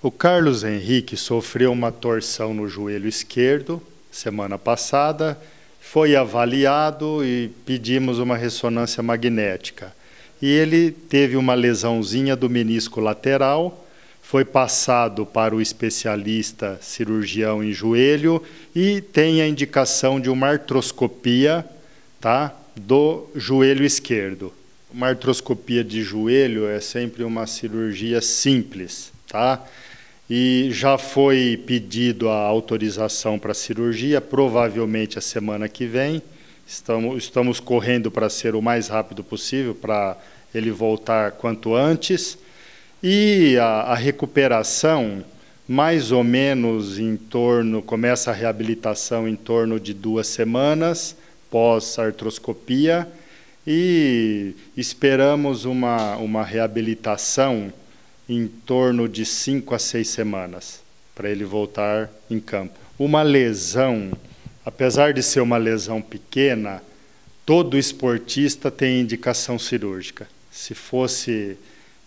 O Carlos Henrique sofreu uma torção no joelho esquerdo semana passada, foi avaliado e pedimos uma ressonância magnética. E ele teve uma lesãozinha do menisco lateral, foi passado para o especialista cirurgião em joelho e tem a indicação de uma artroscopia, tá, do joelho esquerdo. Uma artroscopia de joelho é sempre uma cirurgia simples, tá? e já foi pedido a autorização para cirurgia, provavelmente a semana que vem. Estamos, estamos correndo para ser o mais rápido possível, para ele voltar quanto antes. E a, a recuperação, mais ou menos em torno, começa a reabilitação em torno de duas semanas pós-artroscopia e esperamos uma, uma reabilitação em torno de cinco a seis semanas para ele voltar em campo. Uma lesão, apesar de ser uma lesão pequena, todo esportista tem indicação cirúrgica. Se fosse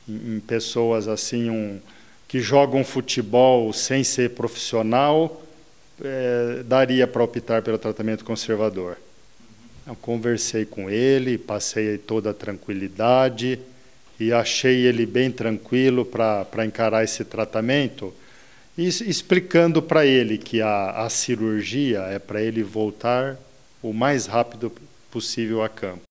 em pessoas assim um, que jogam futebol sem ser profissional, é, daria para optar pelo tratamento conservador. Eu conversei com ele, passei toda a tranquilidade, e achei ele bem tranquilo para encarar esse tratamento, e explicando para ele que a, a cirurgia é para ele voltar o mais rápido possível a campo.